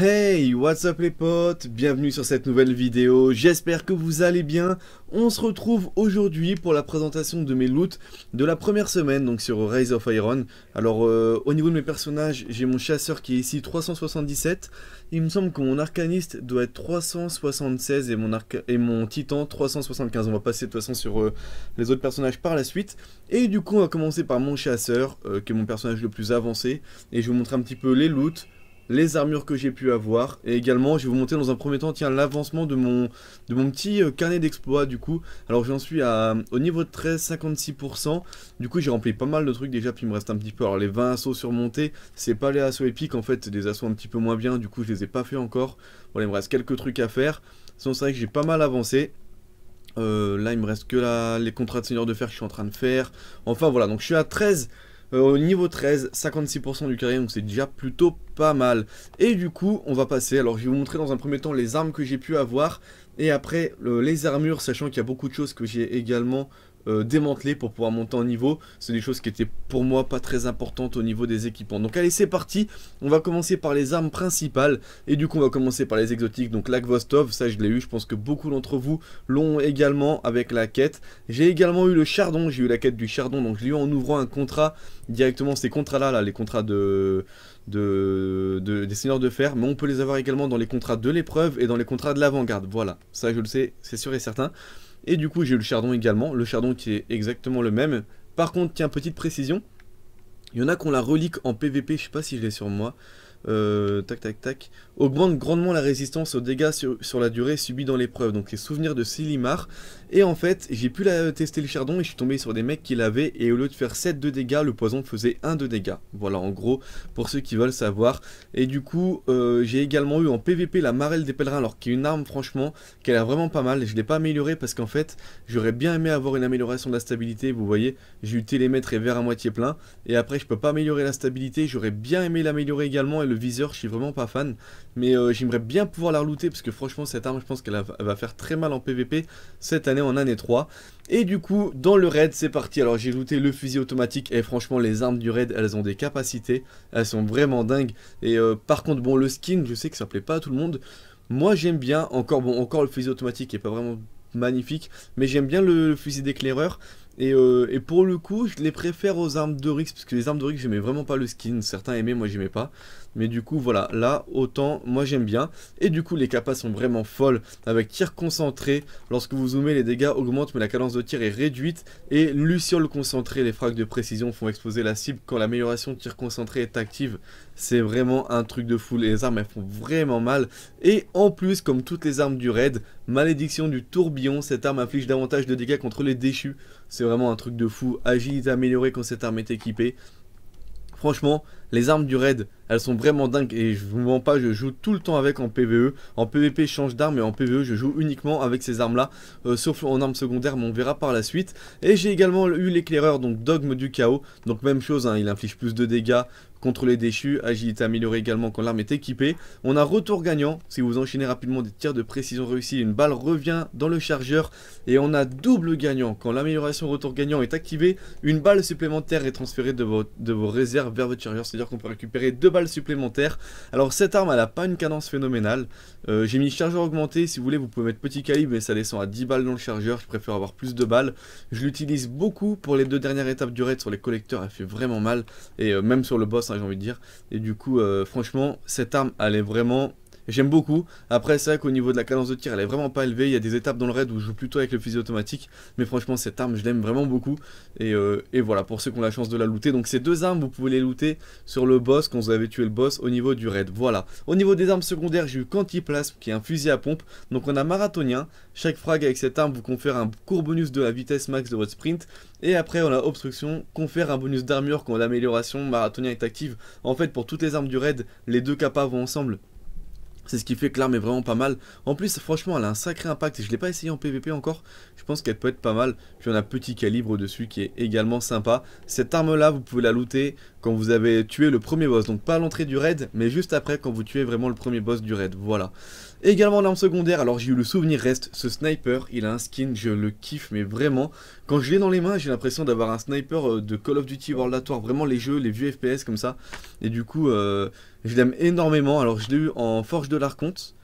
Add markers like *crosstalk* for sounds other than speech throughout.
Hey, what's up les potes Bienvenue sur cette nouvelle vidéo, j'espère que vous allez bien. On se retrouve aujourd'hui pour la présentation de mes loots de la première semaine, donc sur Rise of Iron. Alors, euh, au niveau de mes personnages, j'ai mon chasseur qui est ici 377. Il me semble que mon arcaniste doit être 376 et mon, et mon titan 375. On va passer de toute façon sur euh, les autres personnages par la suite. Et du coup, on va commencer par mon chasseur, euh, qui est mon personnage le plus avancé. Et je vais vous montrer un petit peu les loots les armures que j'ai pu avoir. Et également, je vais vous montrer dans un premier temps, tiens, l'avancement de mon, de mon petit euh, carnet d'exploit du coup. Alors j'en suis à, au niveau de 13, 56%. Du coup, j'ai rempli pas mal de trucs déjà, puis il me reste un petit peu. Alors les 20 assauts surmontés, c'est pas les assauts épiques en fait, c'est des assauts un petit peu moins bien. Du coup, je les ai pas fait encore. Voilà, il me reste quelques trucs à faire. Sinon, c'est vrai que j'ai pas mal avancé. Euh, là, il me reste que les contrats de seigneur de fer que je suis en train de faire. Enfin, voilà, donc je suis à 13 euh, au niveau 13, 56% du carré, donc c'est déjà plutôt pas mal. Et du coup, on va passer, alors je vais vous montrer dans un premier temps les armes que j'ai pu avoir, et après les armures, sachant qu'il y a beaucoup de choses que j'ai également euh, démanteler pour pouvoir monter en niveau. C'est des choses qui étaient pour moi pas très importantes au niveau des équipements. Donc allez, c'est parti. On va commencer par les armes principales. Et du coup, on va commencer par les exotiques. Donc la ça je l'ai eu. Je pense que beaucoup d'entre vous l'ont également avec la quête. J'ai également eu le Chardon. J'ai eu la quête du Chardon. Donc je l'ai eu en ouvrant un contrat directement. Ces contrats-là, là, les contrats de... de, des seigneurs de fer, mais on peut les avoir également dans les contrats de l'épreuve et dans les contrats de l'avant-garde. Voilà, ça je le sais, c'est sûr et certain. Et du coup, j'ai eu le chardon également, le chardon qui est exactement le même. Par contre, tiens, petite précision, il y en a qu'on la relique en PVP, je sais pas si je l'ai sur moi. Euh, tac tac tac, augmente grandement la résistance aux dégâts sur, la durée subie dans l'épreuve. Donc les souvenirs de Silimar. Et en fait, j'ai pu la, tester le chardon et je suis tombé sur des mecs qui l'avaient. Et au lieu de faire 7 de dégâts, le poison faisait 1 de dégâts. Voilà, en gros, pour ceux qui veulent savoir. Et du coup, euh, j'ai également eu en PVP la Marelle des Pèlerins, alors qui est une arme, franchement, qu'elle a vraiment pas mal. Je l'ai pas amélioré parce qu'en fait, j'aurais bien aimé avoir une amélioration de la stabilité. Vous voyez, j'ai eu télémètre et verre à moitié plein. Et après, je peux pas améliorer la stabilité. J'aurais bien aimé l'améliorer également le viseur, je suis vraiment pas fan. Mais euh, j'aimerais bien pouvoir la relooter parce que franchement, cette arme, je pense qu'elle va faire très mal en PVP cette année en année 3. Et du coup, dans le raid, c'est parti. Alors, j'ai looté le fusil automatique et franchement, les armes du raid, elles ont des capacités. Elles sont vraiment dingues. Et euh, par contre, bon, le skin, je sais que ça plaît pas à tout le monde. Moi, j'aime bien. Encore, bon, encore le fusil automatique est pas vraiment magnifique. Mais j'aime bien le, fusil d'éclaireur. Et, euh, pour le coup, je les préfère aux armes Rix parce que les armes de je j'aimais vraiment pas le skin. Certains aimaient, moi j'aimais pas. Mais du coup, voilà, là, autant, moi j'aime bien. Et du coup, les capas sont vraiment folles, avec tir concentré. Lorsque vous zoomez, les dégâts augmentent, mais la cadence de tir est réduite. Et luciole concentré les frags de précision font exploser la cible quand l'amélioration de tir concentré est active. C'est vraiment un truc de fou. Les armes, elles font vraiment mal. Et en plus, comme toutes les armes du raid, malédiction du tourbillon, cette arme inflige davantage de dégâts contre les déchus. C'est vraiment un truc de fou. Agilité améliorée quand cette arme est équipée. Franchement, les armes du raid, elles sont vraiment dingues et je vous mens pas, je joue tout le temps avec en PvE. En PvP, je change d'arme et en PvE, je joue uniquement avec ces armes-là, euh, sauf en armes secondaires, mais on verra par la suite. Et j'ai également eu l'éclaireur, donc dogme du chaos. Donc même chose, hein, il inflige plus de dégâts contre les déchus, agilité améliorée également quand l'arme est équipée. On a retour gagnant, si vous enchaînez rapidement des tirs de précision réussis, une balle revient dans le chargeur. Et on a double gagnant, quand l'amélioration retour gagnant est activée, une balle supplémentaire est transférée de vos, de vos réserves vers votre chargeur, c'est-à-dire qu'on peut récupérer deux balles supplémentaires. Alors cette arme, elle n'a pas une cadence phénoménale. Euh, j'ai mis chargeur augmenté, si vous voulez, vous pouvez mettre petit calibre, mais ça descend à 10 balles dans le chargeur, je préfère avoir plus de balles. Je l'utilise beaucoup pour les deux dernières étapes du raid sur les collecteurs, elle fait vraiment mal, et euh, même sur le boss, hein, j'ai envie de dire. Et du coup, euh, franchement, cette arme, elle est vraiment j'aime beaucoup. Après, c'est vrai qu'au niveau de la cadence de tir, elle est vraiment pas élevée. Il y a des étapes dans le raid où je joue plutôt avec le fusil automatique. Mais franchement, cette arme, je l'aime vraiment beaucoup. Et, euh, voilà, pour ceux qui ont la chance de la looter. Donc, ces deux armes, vous pouvez les looter sur le boss quand vous avez tué le boss au niveau du raid. Voilà. Au niveau des armes secondaires, j'ai eu Quantiplasme qui est un fusil à pompe. Donc, on a Marathonien. Chaque frag avec cette arme vous confère un court bonus de la vitesse max de votre sprint. Et après, on a Obstruction, confère un bonus d'armure quand l'amélioration Marathonien est active. En fait, pour toutes les armes du raid, les deux capas vont ensemble. C'est ce qui fait que l'arme est vraiment pas mal. En plus, franchement, elle a un sacré impact. Et je l'ai pas essayé en PvP encore. Je pense qu'elle peut être pas mal. Puis on a petit calibre dessus qui est également sympa. Cette arme-là, vous pouvez la looter quand vous avez tué le premier boss. Donc pas à l'entrée du raid, mais juste après quand vous tuez vraiment le premier boss du raid. Voilà. Également l'arme secondaire, alors j'ai eu le souvenir reste, ce sniper, il a un skin, je le kiffe mais vraiment, quand je l'ai dans les mains j'ai l'impression d'avoir un sniper euh, de Call of Duty World at War, vraiment les jeux, les vieux FPS comme ça, et du coup euh, je l'aime énormément, alors je l'ai eu en Forge de l'Arconte,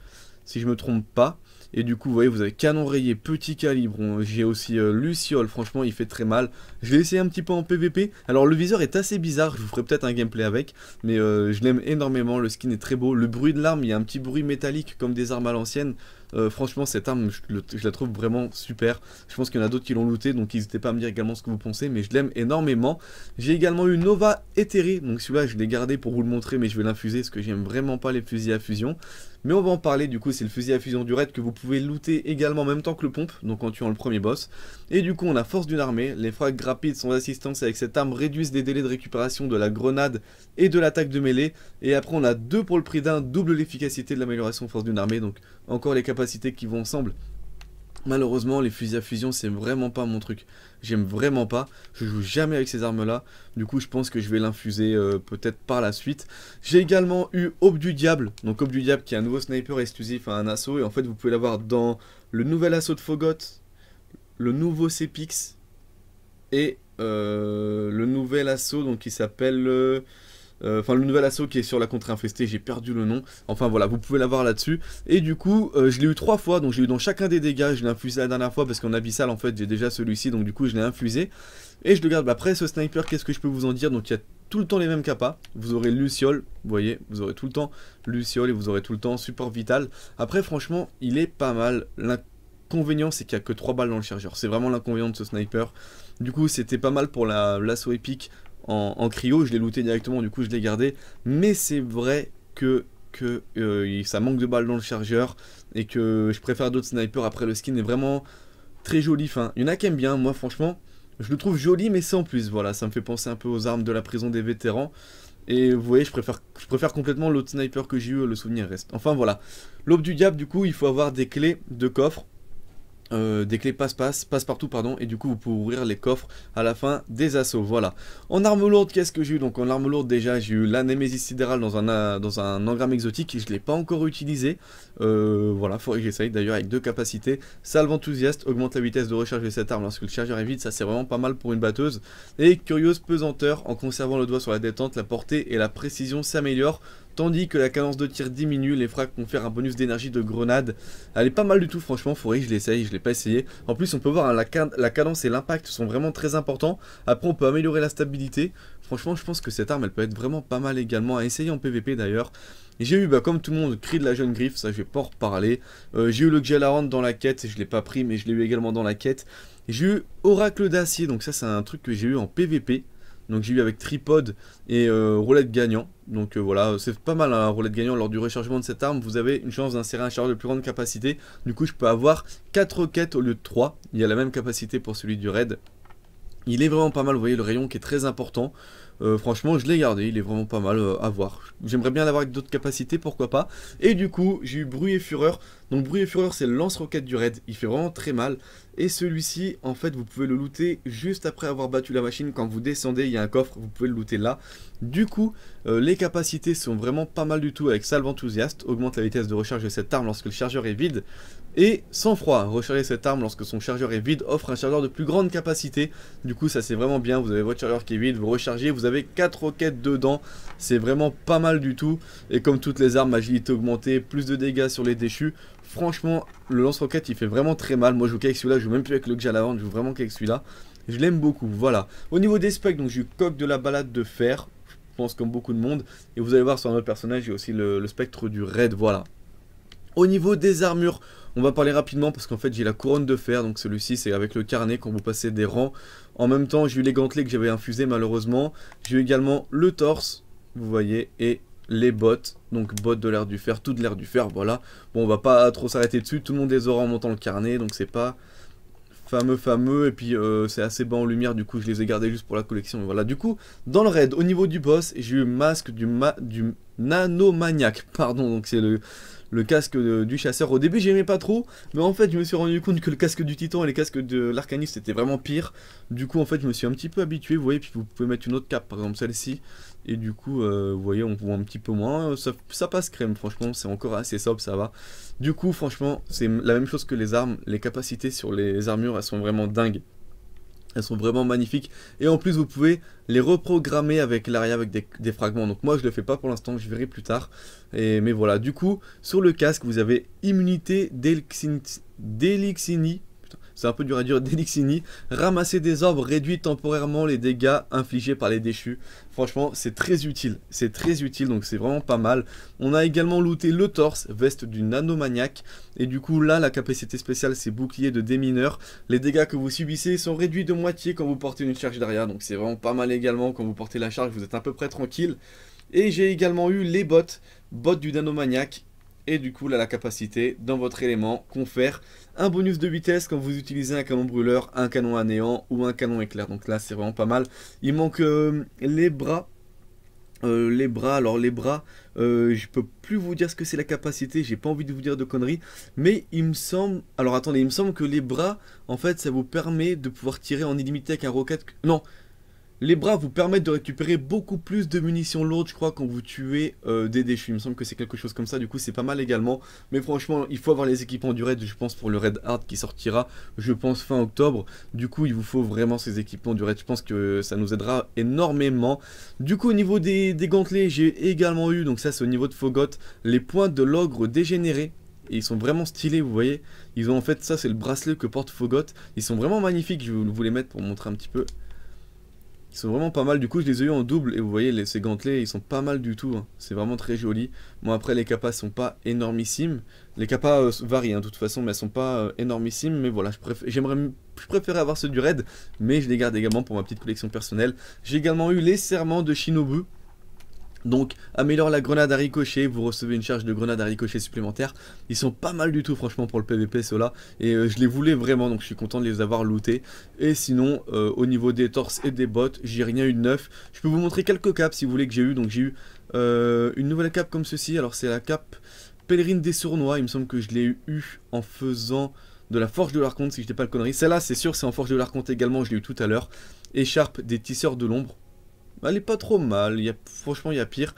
si je me trompe pas, et du coup, vous voyez, vous avez canon rayé, petit calibre. J'ai aussi Luciol. Euh, Luciole, franchement, il fait très mal. Je vais essayer un petit peu en PVP. Alors, le viseur est assez bizarre, je vous ferai peut-être un gameplay avec. Mais euh, je l'aime énormément, le skin est très beau. Le bruit de l'arme, il y a un petit bruit métallique comme des armes à l'ancienne. Euh, franchement, cette arme, je, la trouve vraiment super. Je pense qu'il y en a d'autres qui l'ont looté, donc n'hésitez pas à me dire également ce que vous pensez, mais je l'aime énormément. J'ai également eu Nova Éthérée, donc celui-là, je l'ai gardé pour vous le montrer, mais je vais l'infuser parce que j'aime vraiment pas les fusils à fusion. Mais on va en parler du coup, c'est le fusil à fusion du raid que vous pouvez looter également en même temps que le pompe, donc en tuant le premier boss. Et du coup on a force d'une armée, les frags rapides, sont assistance avec cette arme réduisent les délais de récupération de la grenade et de l'attaque de mêlée. Et après on a deux pour le prix d'un, double l'efficacité de l'amélioration force d'une armée, donc encore les capacités qui vont ensemble. Malheureusement, les fusils à fusion, c'est vraiment pas mon truc. J'aime vraiment pas. Je joue jamais avec ces armes-là. Du coup, je pense que je vais l'infuser euh, peut-être par la suite. J'ai également eu Aube du Diable. Donc, Aube du Diable qui est un nouveau sniper exclusif à un assaut. Et en fait, vous pouvez l'avoir dans le nouvel assaut de Fogot, le nouveau Cepix et euh, le nouvel assaut donc, qui s'appelle... le... Euh, euh, enfin, le nouvel assaut qui est sur la contre infestée, j'ai perdu le nom. Enfin voilà, vous pouvez l'avoir là-dessus. Et du coup, euh, je l'ai eu trois fois, donc j'ai eu dans chacun des dégâts. Je l'ai infusé la dernière fois parce qu'en abyssal, en fait, j'ai déjà celui-ci, donc du coup, je l'ai infusé. Et je le garde. Bah, après, ce sniper, qu'est-ce que je peux vous en dire Donc, il y a tout le temps les mêmes capas. Vous aurez Luciole, vous voyez, vous aurez tout le temps Luciole et vous aurez tout le temps Support Vital. Après, franchement, il est pas mal. L'inconvénient, c'est qu'il n'y a que trois balles dans le chargeur. C'est vraiment l'inconvénient de ce sniper. Du coup, c'était pas mal pour l'assaut épique en, cryo, je l'ai looté directement, du coup je l'ai gardé. Mais c'est vrai que, que euh, ça manque de balles dans le chargeur et que je préfère d'autres snipers. Après, le skin est vraiment très joli. Enfin, il y en a qui aiment bien, moi franchement, je le trouve joli, mais sans plus. Voilà, ça me fait penser un peu aux armes de la prison des vétérans. Et vous voyez, je préfère, je préfère complètement l'autre sniper que j'ai eu, le souvenir reste. Enfin voilà. L'aube du diable, du coup, il faut avoir des clés de coffre euh, des clés passe-passe, passe-partout, pardon, et du coup vous pouvez ouvrir les coffres à la fin des assauts, voilà. En arme lourde, qu'est-ce que j'ai eu Donc en arme lourde déjà, j'ai eu la Sidérale dans un, dans un engramme exotique, je ne l'ai pas encore utilisé, euh, voilà, faudrait que j'essaye d'ailleurs avec deux capacités. Salve enthousiaste, augmente la vitesse de recharge de cette arme lorsque le chargeur est vide, ça c'est vraiment pas mal pour une batteuse. Et curieuse pesanteur, en conservant le doigt sur la détente, la portée et la précision s'améliorent Tandis que la cadence de tir diminue, les vont confèrent un bonus d'énergie de grenade. Elle est pas mal du tout, franchement, faudrait que je l'essaye, je l'ai pas essayé. En plus, on peut voir, hein, la, cadence et l'impact sont vraiment très importants. Après, on peut améliorer la stabilité. Franchement, je pense que cette arme, elle peut être vraiment pas mal également à essayer en PVP d'ailleurs. J'ai eu, bah, comme tout le monde, Cri de la Jeune Griffe, ça je vais pas en reparler. Euh, j'ai eu le Gelaran dans la quête, je je l'ai pas pris, mais je l'ai eu également dans la quête. J'ai eu Oracle d'Acier, donc ça c'est un truc que j'ai eu en PVP. Donc j'ai eu avec tripod et euh, roulette gagnant. Donc euh, voilà, c'est pas mal un hein, roulette gagnant. Lors du rechargement de cette arme, vous avez une chance d'insérer un chargeur de plus grande capacité. Du coup, je peux avoir 4 roquettes au lieu de 3. Il y a la même capacité pour celui du raid. Il est vraiment pas mal, vous voyez le rayon qui est très important. Euh, franchement, je l'ai gardé, il est vraiment pas mal à voir. J'aimerais bien l'avoir avec d'autres capacités, pourquoi pas. Et du coup, j'ai eu Bruit et Fureur. Donc Bruit et Fureur, c'est le lance-roquette du raid, il fait vraiment très mal. Et celui-ci, en fait, vous pouvez le looter juste après avoir battu la machine. Quand vous descendez, il y a un coffre, vous pouvez le looter là. Du coup, euh, les capacités sont vraiment pas mal du tout avec Salve Enthousiaste. Augmente la vitesse de recharge de cette arme lorsque le chargeur est vide. Et Sans Froid, recharger cette arme lorsque son chargeur est vide, offre un chargeur de plus grande capacité. Du coup, ça c'est vraiment bien, vous avez votre chargeur qui est vide, vous rechargez, vous avez 4 roquettes dedans. C'est vraiment pas mal du tout. Et comme toutes les armes, agilité augmentée, plus de dégâts sur les déchus, Franchement, le lance-roquette, il fait vraiment très mal. Moi, je joue qu'avec celui-là. Je joue même plus avec le que j'ai à l'avant. Je joue vraiment qu'avec celui-là. Je l'aime beaucoup. Voilà. Au niveau des specs, donc j'ai eu coque de la balade de fer. Je pense comme beaucoup de monde. Et vous allez voir sur un autre personnage, j'ai aussi le, spectre du raid. Voilà. Au niveau des armures, on va parler rapidement parce qu'en fait j'ai la couronne de fer, donc celui-ci c'est avec le carnet quand vous passez des rangs. En même temps j'ai eu les gantelets que j'avais infusés malheureusement, j'ai eu également le torse, vous voyez, et les bottes, donc bottes de l'air du fer, tout de l'air du fer, voilà. Bon, on va pas trop s'arrêter dessus, tout le monde les aura en montant le carnet, donc c'est pas fameux, fameux, et puis euh, c'est assez bas en lumière, du coup je les ai gardés juste pour la collection, voilà. Du coup, dans le raid, au niveau du boss, j'ai eu masque du, du *laughs* pardon, donc c'est le, casque du chasseur. Au début, j'aimais pas trop, mais en fait, je me suis rendu compte que le casque du titan et les casques de l'arcaniste étaient vraiment pire. Du coup, en fait, je me suis un petit peu habitué, vous voyez, puis vous pouvez mettre une autre cape, par exemple celle-ci. Et du coup, euh, vous voyez, on voit un petit peu moins. Ça, ça passe crème, franchement, c'est encore assez sobre, ça va. Du coup, franchement, c'est la même chose que les armes. Les capacités sur les armures, elles sont vraiment dingues. Elles sont vraiment magnifiques. Et en plus, vous pouvez les reprogrammer avec l'arrière avec des, fragments. Donc moi, je ne le fais pas pour l'instant, je verrai plus tard. Et, mais voilà, du coup, sur le casque, vous avez immunité d'Elixini c'est un peu dur à dire, *laughs* d'Elixini, ramasser des orbes réduit temporairement les dégâts infligés par les déchus. Franchement, c'est très utile, c'est très utile, donc c'est vraiment pas mal. On a également looté le torse, veste du nanomaniaque, et du coup là, la capacité spéciale, c'est bouclier de démineur. Les dégâts que vous subissez sont réduits de moitié quand vous portez une charge derrière, donc c'est vraiment pas mal également, quand vous portez la charge, vous êtes à peu près tranquille. Et j'ai également eu les bottes, bottes du nanomaniaque, et du coup la capacité dans votre élément confère un bonus de vitesse quand vous utilisez un canon brûleur, un canon à néant ou un canon éclair. Donc là c'est vraiment pas mal. Il manque euh, les bras. Euh, les bras, alors les bras, euh, je peux plus vous dire ce que c'est la capacité, j'ai pas envie de vous dire de conneries, mais il me semble, alors attendez, il me semble que les bras, en fait, ça vous permet de pouvoir tirer en illimité avec un roquette, non, les bras vous permettent de récupérer beaucoup plus de munitions lourdes, je crois, quand vous tuez euh, des déchus. Il me semble que c'est quelque chose comme ça, du coup c'est pas mal également. Mais franchement, il faut avoir les équipements du raid, je pense, pour le raid hard qui sortira, je pense, fin octobre. Du coup, il vous faut vraiment ces équipements du raid, je pense que ça nous aidera énormément. Du coup, au niveau des, gantelets, j'ai également eu, donc ça c'est au niveau de Fogot les points de l'ogre dégénéré Et ils sont vraiment stylés, vous voyez. Ils ont en fait, ça c'est le bracelet que porte Fogot Ils sont vraiment magnifiques, je vais vous les mettre pour montrer un petit peu. Ils sont vraiment pas mal. Du coup, je les ai eu en double. Et vous voyez, les, ces gantelets, ils sont pas mal du tout. Hein. C'est vraiment très joli. Bon, après, les capas sont pas énormissimes. Les capas euh, varient, hein, de toute façon, mais elles sont pas euh, énormissimes. Mais voilà, j'aimerais... plus préférer avoir ceux du raid, mais je les garde également pour ma petite collection personnelle. J'ai également eu les serments de Shinobu, donc améliore la grenade à ricochet, vous recevez une charge de grenade à ricochet supplémentaire. Ils sont pas mal du tout franchement pour le PVP ceux-là. Et euh, je les voulais vraiment donc je suis content de les avoir lootés. Et sinon euh, au niveau des torses et des bottes, j'ai rien eu de neuf. Je peux vous montrer quelques capes si vous voulez que j'ai eu. Donc j'ai eu euh, une nouvelle cape comme ceci. Alors c'est la cape pèlerine des sournois. Il me semble que je l'ai eu en faisant de la Forge de l'Arconte, si je n'ai pas le connerie. Celle-là, c'est sûr, c'est en Forge de l'Arconte également, je l'ai eu tout à l'heure. Écharpe des Tisseurs de l'Ombre elle est pas trop mal, y a, franchement il y a pire.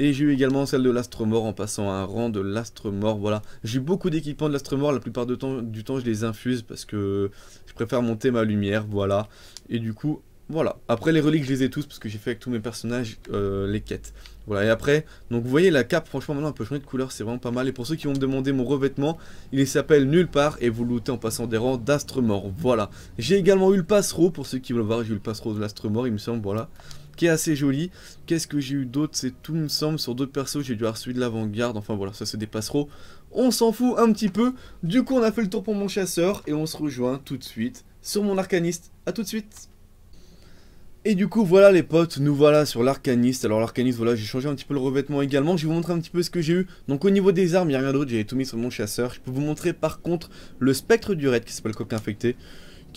Et j'ai eu également celle de l'astre mort en passant à un rang de l'astre mort, voilà. J'ai beaucoup d'équipements de l'astre mort, la plupart temps, du temps je les infuse parce que je préfère monter ma lumière, voilà. Et du coup, voilà. Après les reliques je les ai tous parce que j'ai fait avec tous mes personnages euh, les quêtes. Voilà et après, donc vous voyez la cape, franchement maintenant un peut changer de couleur, c'est vraiment pas mal. Et pour ceux qui vont me demander mon revêtement, il s'appelle Nulle part et vous lootez en passant des rangs d'astre mort, voilà. J'ai également eu le passereau, pour ceux qui veulent voir, j'ai eu le passereau de l'astre mort il me semble, voilà qui est assez joli. Qu'est-ce que j'ai eu d'autre C'est tout, me semble, sur d'autres persos. J'ai dû avoir celui de l'avant-garde. Enfin voilà, ça c'est des passereaux. On s'en fout un petit peu. Du coup, on a fait le tour pour mon chasseur et on se rejoint tout de suite sur mon arcaniste. à tout de suite et du coup voilà les potes, nous voilà sur l'arcaniste, alors l'arcaniste voilà j'ai changé un petit peu le revêtement également, je vais vous montrer un petit peu ce que j'ai eu, donc au niveau des armes il n'y a rien d'autre, j'ai tout mis sur mon chasseur, je peux vous montrer par contre le spectre du raid qui s'appelle coq infecté,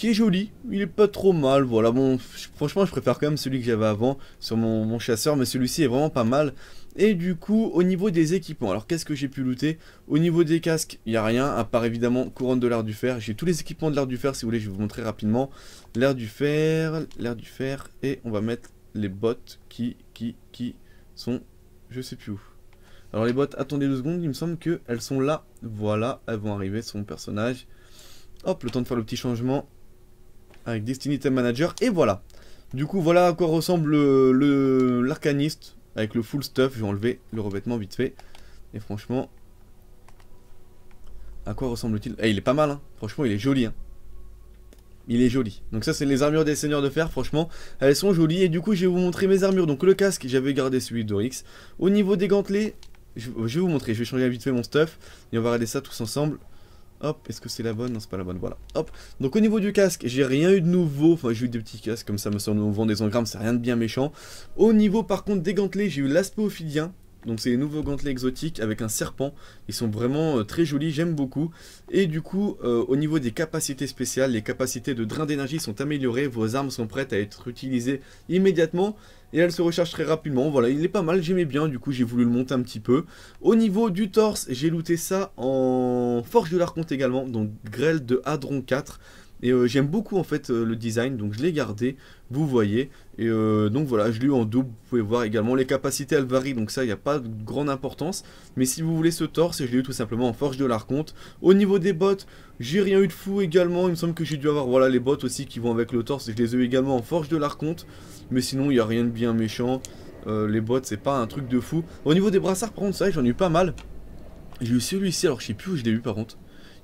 est joli, il est pas trop mal, voilà, bon, franchement je préfère quand même celui que j'avais avant sur mon, chasseur, mais celui-ci est vraiment pas mal. Et du coup, au niveau des équipements, alors qu'est-ce que j'ai pu looter Au niveau des casques, il n'y a rien, à part évidemment couronne de l'air du fer. J'ai tous les équipements de l'air du fer, si vous voulez, je vais vous montrer rapidement. l'air du fer, l'air du fer, et on va mettre les bottes qui, qui, qui sont, je sais plus où. Alors les bottes, attendez deux secondes, il me semble que elles sont là. Voilà, elles vont arriver sur mon personnage. Hop, le temps de faire le petit changement avec Destiny Time Manager, et voilà. Du coup, voilà à quoi ressemble l'arcaniste, le, l'Arcaniste avec le full stuff, je vais enlever le revêtement vite fait. Et franchement, à quoi ressemble-t-il Eh, il est pas mal, hein. franchement, il est joli. Hein. Il est joli. Donc ça, c'est les armures des seigneurs de fer, franchement, elles sont jolies. Et du coup, je vais vous montrer mes armures. Donc le casque, j'avais gardé celui d'Orix. Au niveau des gantelets, je, je vais vous montrer, je vais changer vite fait mon stuff. Et on va regarder ça tous ensemble. Hop, est-ce que c'est la bonne Non, c'est pas la bonne, voilà. Hop, donc au niveau du casque, j'ai rien eu de nouveau. Enfin, j'ai eu des petits casques comme ça, me semble, on vend des engrammes, c'est rien de bien méchant. Au niveau par contre des gantelets, j'ai eu l'aspect ophidien. Donc c'est les nouveaux gantelets exotiques avec un serpent. Ils sont vraiment euh, très jolis, j'aime beaucoup. Et du coup, euh, au niveau des capacités spéciales, les capacités de drain d'énergie sont améliorées. Vos armes sont prêtes à être utilisées immédiatement. Et elles se rechargent très rapidement. Voilà, il est pas mal, j'aimais bien. Du coup, j'ai voulu le monter un petit peu. Au niveau du torse, j'ai looté ça en Forge de l'Arconte également. Donc grêle de Hadron 4. Et euh, j'aime beaucoup en fait euh, le design, donc je l'ai gardé, vous voyez. Et euh, donc voilà, je l'ai eu en double, vous pouvez voir également les capacités, elles varient, donc ça, il n'y a pas de grande importance. Mais si vous voulez ce torse, je l'ai eu tout simplement en forge de l'arconte. Au niveau des bottes, j'ai rien eu de fou également, il me semble que j'ai dû avoir voilà, les bottes aussi qui vont avec le torse, je les ai eu également en forge de l'arconte. Mais sinon, il n'y a rien de bien méchant, les bottes, c'est pas un truc de fou. Au niveau des brassards, par contre, ça, j'en ai eu pas mal. J'ai eu celui-ci, alors je sais plus où je l'ai eu par contre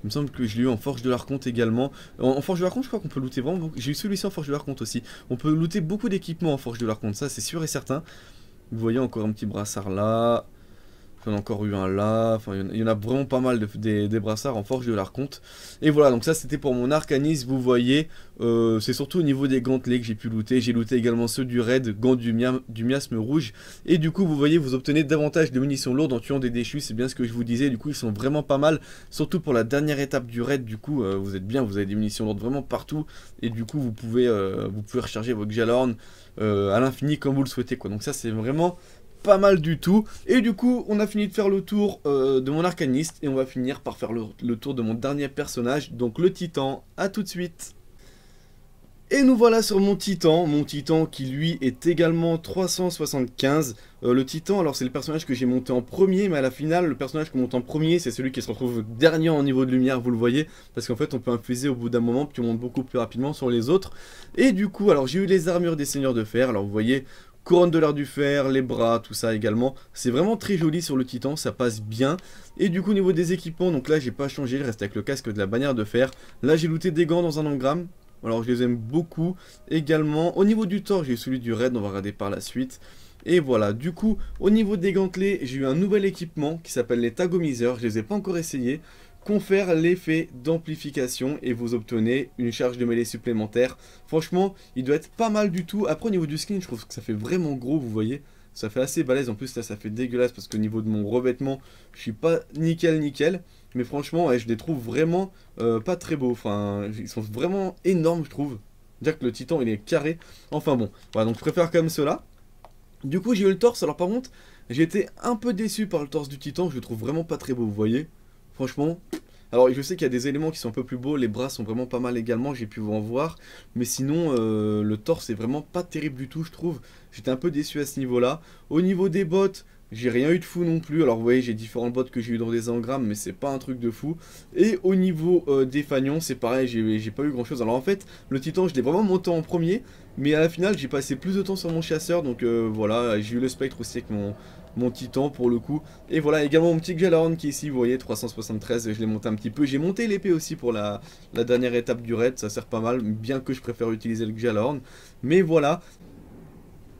me semble que je l'ai eu en Forge de l'arc-compte également. En, Forge de l'arc-compte je crois qu'on peut looter vraiment. J'ai eu celui-ci en Forge de l'Arconte aussi. On peut looter beaucoup d'équipements en Forge de l'arc-compte, ça c'est sûr et certain. Vous voyez encore un petit brassard là. On a encore eu un là. Enfin, il y, en a vraiment pas mal de, des, brassards en forge de l'arconte. Et voilà, donc ça c'était pour mon arcanisme. Vous voyez, euh, c'est surtout au niveau des gantelets que j'ai pu looter. J'ai looté également ceux du raid, gants du, miasme rouge. Et du coup, vous voyez, vous obtenez davantage de munitions lourdes en tuant des déchus. C'est bien ce que je vous disais. Du coup, ils sont vraiment pas mal. Surtout pour la dernière étape du raid. Du coup, euh, vous êtes bien. Vous avez des munitions lourdes vraiment partout. Et du coup, vous pouvez, euh, vous pouvez recharger votre Jalorn à l'infini comme vous le souhaitez. Quoi. Donc ça, c'est vraiment pas mal du tout. Et du coup, on a fini de faire le tour euh, de mon arcaniste et on va finir par faire le, tour de mon dernier personnage, donc le titan. A tout de suite et nous voilà sur mon titan, mon titan qui lui est également 375. Euh, le titan, alors c'est le personnage que j'ai monté en premier, mais à la finale, le personnage qu'on monte en premier, c'est celui qui se retrouve dernier en niveau de lumière, vous le voyez. Parce qu'en fait, on peut infuser au bout d'un moment, puis on monte beaucoup plus rapidement sur les autres. Et du coup, alors j'ai eu les armures des seigneurs de fer. Alors vous voyez, couronne de l'air du fer, les bras, tout ça également. C'est vraiment très joli sur le Titan, ça passe bien. Et du coup, au niveau des équipements, donc là, j'ai pas changé, il reste avec le casque de la bannière de fer. Là, j'ai looté des gants dans un engramme. Alors, je les aime beaucoup. Également, au niveau du torse, j'ai celui du raid, on va regarder par la suite. Et voilà, du coup, au niveau des gantelets, j'ai eu un nouvel équipement qui s'appelle les tagomiseurs, je les ai pas encore essayés confère l'effet d'amplification et vous obtenez une charge de mêlée supplémentaire. Franchement, il doit être pas mal du tout. Après, au niveau du skin, je trouve que ça fait vraiment gros, vous voyez. Ça fait assez balèze. En plus, là, ça fait dégueulasse parce qu'au niveau de mon revêtement, je suis pas nickel nickel. Mais franchement, je les trouve vraiment euh, pas très beaux. Enfin, ils sont vraiment énormes, je trouve. C'est-à-dire que le titan, il est carré. Enfin bon, voilà, donc je préfère comme cela. Du coup, j'ai eu le torse. Alors par contre, j'ai été un peu déçu par le torse du titan. Je le trouve vraiment pas très beau, vous voyez. Franchement, alors je sais qu'il y a des éléments qui sont un peu plus beaux, les bras sont vraiment pas mal également, j'ai pu vous en voir. Mais sinon, euh, le torse est vraiment pas terrible du tout, je trouve. J'étais un peu déçu à ce niveau-là. Au niveau des bottes, j'ai rien eu de fou non plus. Alors vous voyez, j'ai différentes bottes que j'ai eu dans des engrammes, mais c'est pas un truc de fou. Et au niveau euh, des fanions, c'est pareil, j'ai pas eu grand chose. Alors en fait, le titan, je l'ai vraiment monté en premier, mais à la finale, j'ai passé plus de temps sur mon chasseur. Donc euh, voilà, j'ai eu le spectre aussi avec mon, mon titan pour le coup. Et voilà, également mon petit Gjallorn qui ici, vous voyez, 373, je l'ai monté un petit peu. J'ai monté l'épée aussi pour la, dernière étape du raid, ça sert pas mal, bien que je préfère utiliser le Gjallorn, Mais voilà,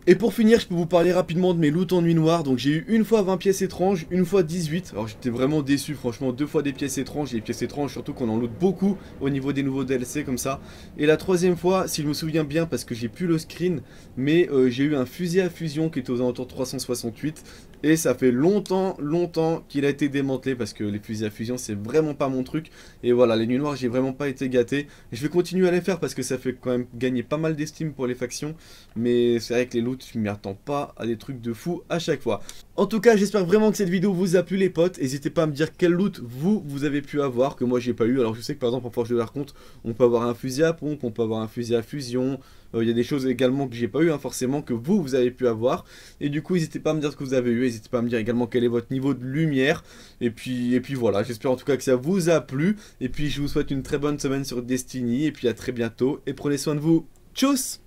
et pour finir, je peux vous parler rapidement de mes loots en nuit noire. Donc j'ai eu une fois 20 pièces étranges, une fois 18. Alors j'étais vraiment déçu, franchement, deux fois des pièces étranges. Et les pièces étranges, surtout qu'on en loot beaucoup au niveau des nouveaux DLC comme ça. Et la troisième fois, si je me souviens bien, parce que j'ai plus le screen, mais euh, j'ai eu un fusil à fusion qui était aux alentours de 368. Et ça fait longtemps, longtemps qu'il a été démantelé parce que les fusils à fusion, c'est vraiment pas mon truc. Et voilà, les nuits noires, j'ai vraiment pas été gâté. je vais continuer à les faire parce que ça fait quand même gagner pas mal d'estime pour les factions. Mais c'est vrai que les loots, je m'y attends pas à des trucs de fou à chaque fois. En tout cas, j'espère vraiment que cette vidéo vous a plu les potes. N'hésitez pas à me dire quel loot vous, vous avez pu avoir, que moi j'ai pas eu. Alors je sais que par exemple en Forge de l'Arconte, on peut avoir un fusil à pompe, on peut avoir un fusil à fusion, il euh, y a des choses également que j'ai pas eu, hein, forcément, que vous, vous avez pu avoir. Et du coup, n'hésitez pas à me dire ce que vous avez eu, n'hésitez pas à me dire également quel est votre niveau de lumière. Et puis, et puis voilà, j'espère en tout cas que ça vous a plu. Et puis, je vous souhaite une très bonne semaine sur Destiny. Et puis, à très bientôt. Et prenez soin de vous. Tchuss